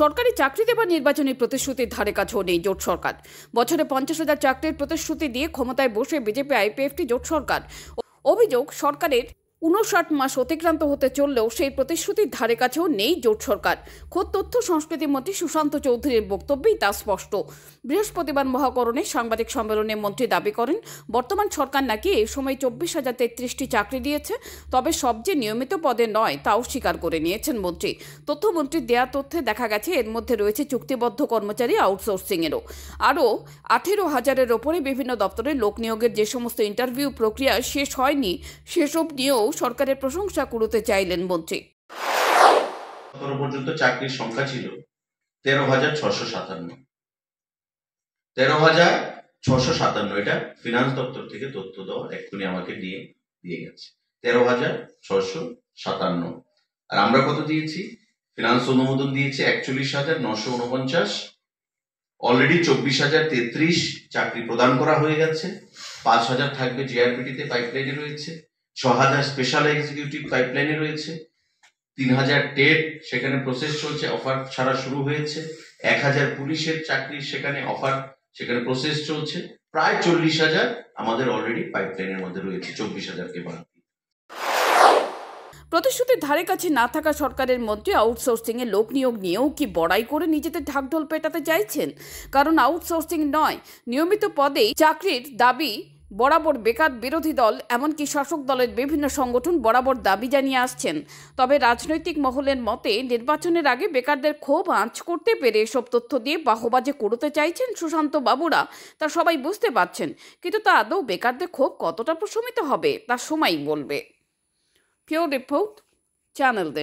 সরকারি চাকরিতে বা নির্বাচনী প্রতিশ্রুতির ধারে কাছেও নেই জোট সরকার বছরে পঞ্চাশ হাজার চাকরির প্রতিশ্রুতি দিয়ে ক্ষমতায় বসে বিজেপি আইপিএফটি জোট সরকার অভিযোগ সরকারের উনষাট মাস অতিক্রান্ত হতে চললেও সেই প্রতিশ্রুতির ধারে কাছেও নেই জোট সরকার খোদ তথ্য সংস্কৃতি মন্ত্রী সুশান্ত চৌধুরীর বক্তব্যেই তা স্পষ্ট বৃহস্পতিবার মহাকরণে সাংবাদিক সম্মেলনে মন্ত্রী দাবি করেন বর্তমান সরকার নাকি এ সময় চব্বিশ হাজার তেত্রিশটি চাকরি দিয়েছে তবে সবচেয়ে নিয়মিত পদে নয় তাও স্বীকার করে নিয়েছেন মন্ত্রী তথ্যমন্ত্রীর দেয়া তথ্যে দেখা গেছে এর মধ্যে রয়েছে চুক্তিবদ্ধ কর্মচারী আউটসোর্সিংয়েরও আরও আঠেরো হাজারের ওপরে বিভিন্ন দপ্তরে লোক নিয়োগের যে সমস্ত ইন্টারভিউ প্রক্রিয়া শেষ হয়নি সেসব নিয়েও সরকারের প্রশংসা করতে চাইলেন মন্ত্রী পর্যন্ত চাকরির সংখ্যা ছিল তেরো হাজার ছশো সাতান্ন তেরো হাজার ছশো সাতান্ন এটা ফিনান্স দপ্তর থেকে তথ্য দেওয়া এক্ষুনি আমাকে দিয়ে দিয়ে গেছে তেরো হাজার ছশো সাতান্ন আর আমরা কত দিয়েছি ফিনান্স অনুমোদন দিয়েছে একচল্লিশ হাজার নশো উনপঞ্চাশ অলরেডি চব্বিশ হাজার তেত্রিশ চাকরি প্রদান করা হয়ে গেছে পাঁচ হাজার থাকবে জিআরপিটিতে পাইপলাইনে রয়েছে ছ হাজার স্পেশাল এক্সিকিউটিভ পাইপলাইনে রয়েছে তিন হাজার টেট সেখানে প্রসেস চলছে অফার ছাড়া শুরু হয়েছে এক হাজার পুলিশের চাকরির সেখানে অফার সেখানে প্রসেস চলছে প্রায় চল্লিশ হাজার আমাদের অলরেডি পাইপলাইনের মধ্যে রয়েছে চব্বিশ হাজারকে বাড়তি প্রতিশ্রুতির ধারে কাছে না থাকা সরকারের মধ্যে আউটসোর্সিং এ লোক নিয়োগ নিয়েও কি বড়াই করে নিজেদের ঢাকঢোল পেটাতে চাইছেন কারণ আউটসোর্সিং নয় নিয়মিত পদেই চাকরির দাবি বরাবর বেকার বিরোধী দল এমনকি শাসক দলের বিভিন্ন সংগঠন বরাবর দাবি জানিয়ে আসছেন তবে রাজনৈতিক মহলের মতে নির্বাচনের আগে বেকারদের ক্ষোভ আঁচ করতে পেরে এসব তথ্য দিয়ে বাহবাজে করতে চাইছেন সুশান্ত বাবুরা তা সবাই বুঝতে পারছেন কিন্তু তা আদৌ বেকারদের ক্ষোভ কতটা প্রশমিত হবে তা সময়ই বলবে কেউ রিপোর্ট চ্যানেল